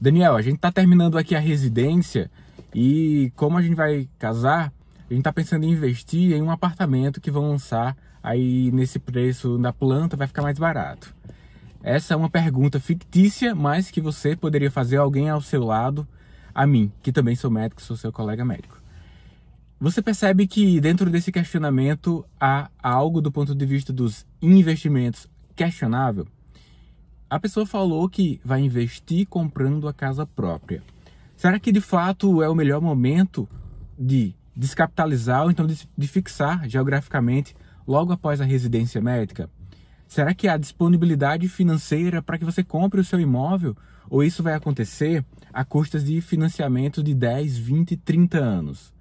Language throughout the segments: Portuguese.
Daniel, a gente está terminando aqui a residência e como a gente vai casar, a gente está pensando em investir em um apartamento que vão lançar aí nesse preço da planta, vai ficar mais barato. Essa é uma pergunta fictícia, mas que você poderia fazer a alguém ao seu lado, a mim, que também sou médico, sou seu colega médico. Você percebe que dentro desse questionamento há algo do ponto de vista dos investimentos questionável? a pessoa falou que vai investir comprando a casa própria. Será que de fato é o melhor momento de descapitalizar ou então de fixar geograficamente logo após a residência médica? Será que há disponibilidade financeira para que você compre o seu imóvel? Ou isso vai acontecer a custas de financiamento de 10, 20, 30 anos?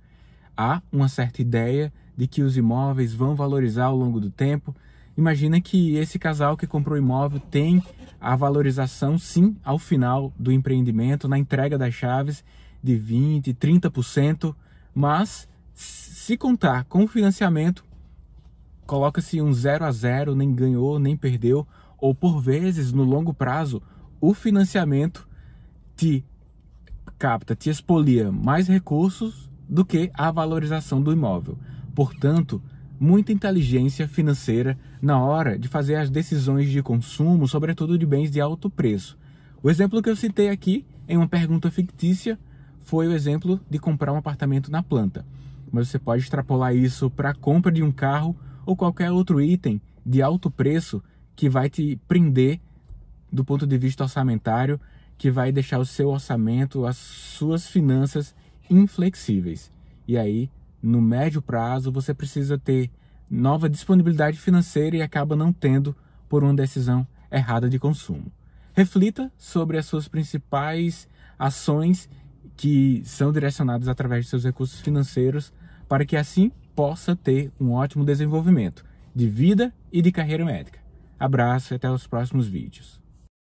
Há uma certa ideia de que os imóveis vão valorizar ao longo do tempo, Imagina que esse casal que comprou imóvel tem a valorização, sim, ao final do empreendimento, na entrega das chaves, de 20%, 30%, mas se contar com o financiamento, coloca-se um 0 a 0, nem ganhou, nem perdeu, ou por vezes, no longo prazo, o financiamento te capta, te expolia mais recursos do que a valorização do imóvel. Portanto, muita inteligência financeira na hora de fazer as decisões de consumo, sobretudo de bens de alto preço. O exemplo que eu citei aqui, em uma pergunta fictícia, foi o exemplo de comprar um apartamento na planta. Mas você pode extrapolar isso para a compra de um carro ou qualquer outro item de alto preço que vai te prender do ponto de vista orçamentário, que vai deixar o seu orçamento, as suas finanças inflexíveis. E aí no médio prazo, você precisa ter nova disponibilidade financeira e acaba não tendo por uma decisão errada de consumo. Reflita sobre as suas principais ações que são direcionadas através de seus recursos financeiros para que assim possa ter um ótimo desenvolvimento de vida e de carreira médica. Abraço e até os próximos vídeos.